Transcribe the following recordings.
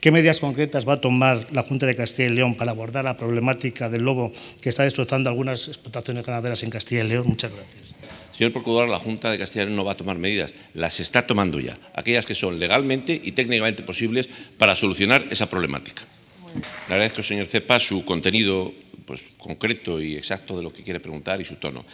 ¿Qué medidas concretas va a tomar la Junta de Castilla y León para abordar la problemática del lobo que está destrozando algunas explotaciones ganaderas en Castilla y León? Muchas gracias. Señor Procurador, la Junta de Castilla y León no va a tomar medidas, las está tomando ya, aquellas que son legalmente y técnicamente posibles para solucionar esa problemática. Le agradezco, señor Cepa, su contenido pues, concreto y exacto de lo que quiere preguntar y su tono.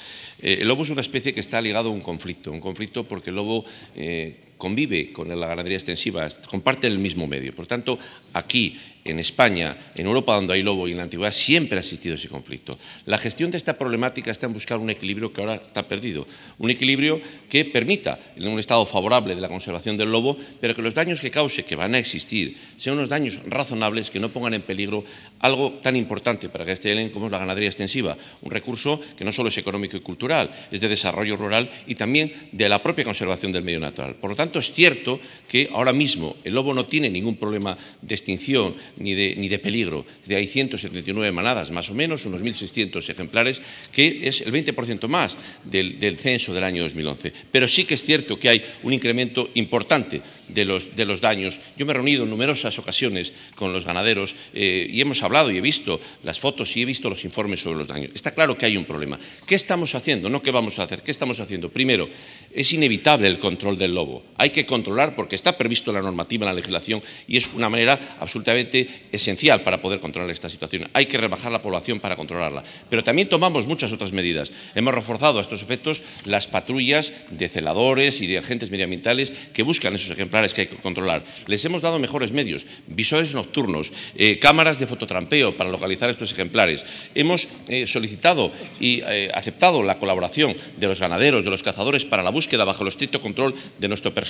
Eh, el lobo es una especie que está ligado a un conflicto, un conflicto porque el lobo... Eh, convive con la ganadería extensiva, comparte el mismo medio. Por tanto, aquí, en España, en Europa donde hay lobo y en la antigüedad, siempre ha existido ese conflicto. La gestión de esta problemática está en buscar un equilibrio que ahora está perdido. Un equilibrio que permita un estado favorable de la conservación del lobo, pero que los daños que cause, que van a existir, sean unos daños razonables que no pongan en peligro algo tan importante para que estén como es la ganadería extensiva. Un recurso que no solo es económico y cultural, es de desarrollo rural y también de la propia conservación del medio natural. Por lo tanto, tanto, es cierto que ahora mismo el lobo no tiene ningún problema de extinción ni de, peligro. hay 179 manadas, más o menos, unos 1.600 ejemplares, que es el 20% más del, censo del año 2011. Pero sí que es cierto que hay un incremento importante de los, daños. Yo me he reunido en numerosas ocasiones con los ganaderos eh, y hemos hablado y he visto las fotos y he visto los informes sobre los daños. Está claro que hay un problema. ¿Qué estamos haciendo? No qué vamos a hacer. ¿Qué estamos haciendo? Primero, es inevitable el control del lobo hay que controlar porque está previsto en la normativa, en la legislación, y es una manera absolutamente esencial para poder controlar esta situación. Hay que rebajar la población para controlarla. Pero también tomamos muchas otras medidas. Hemos reforzado a estos efectos las patrullas de celadores y de agentes medioambientales que buscan esos ejemplares que hay que controlar. Les hemos dado mejores medios, visores nocturnos, eh, cámaras de fototrampeo para localizar estos ejemplares. Hemos eh, solicitado y eh, aceptado la colaboración de los ganaderos, de los cazadores para la búsqueda bajo el estricto control de nuestro personal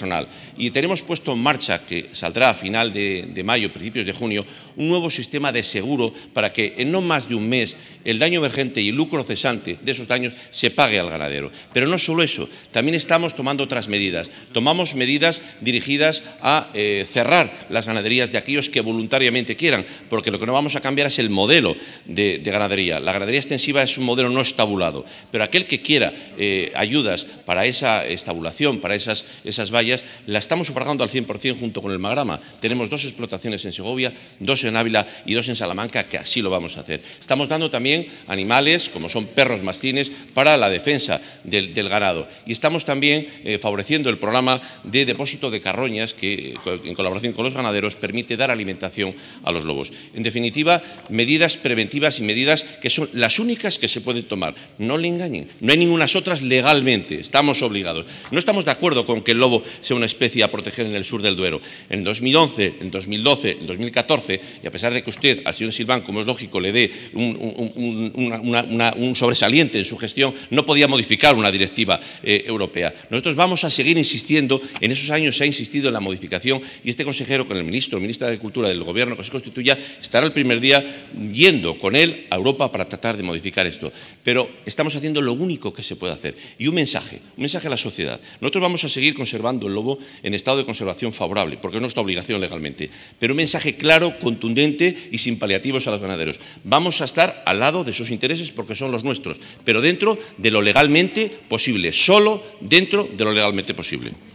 y tenemos puesto en marcha, que saldrá a final de, mayo, principios de junio, un nuevo sistema de seguro para que en no más de un mes el daño emergente y lucro cesante de esos daños se pague al ganadero. Pero no solo eso, también estamos tomando otras medidas. Tomamos medidas dirigidas a eh, cerrar las ganaderías de aquellos que voluntariamente quieran, porque lo que no vamos a cambiar es el modelo de, ganadería. La ganadería extensiva es un modelo no estabulado, pero aquel que quiera eh, ayudas para esa estabulación, para esas, esas vallas, la estamos sufragando al 100% junto con el Magrama. Tenemos dos explotaciones en Segovia, dos en Ávila y dos en Salamanca, que así lo vamos a hacer. Estamos dando también animales, como son perros mastines, para la defensa del, ganado. Y estamos también eh, favoreciendo el programa de depósito de carroñas, que en colaboración con los ganaderos permite dar alimentación a los lobos. En definitiva, medidas preventivas y medidas que son las únicas que se pueden tomar. No le engañen, no hay ninguna otras legalmente, estamos obligados. No estamos de acuerdo con que el lobo sea una especie a proteger en el sur del Duero. En 2011, en 2012, en 2014, y a pesar de que usted al señor Silván, como es lógico, le dé un, sobresaliente en su gestión, no podía modificar una directiva eh, europea. Nosotros vamos a seguir insistiendo, en esos años se ha insistido en la modificación y este consejero con el ministro, el ministro de Agricultura del Gobierno que se constituya, estará el primer día yendo con él a Europa para tratar de modificar esto. Pero estamos haciendo lo único que se puede hacer. Y un mensaje, un mensaje a la sociedad. Nosotros vamos a seguir conservando el lobo en estado de conservación favorable, porque es nuestra obligación legalmente. Pero un mensaje claro, contundente y sin paliativos a los ganaderos. Vamos a estar al lado de sus intereses porque son los nuestros, pero dentro de lo legalmente posible, solo dentro de lo legalmente posible.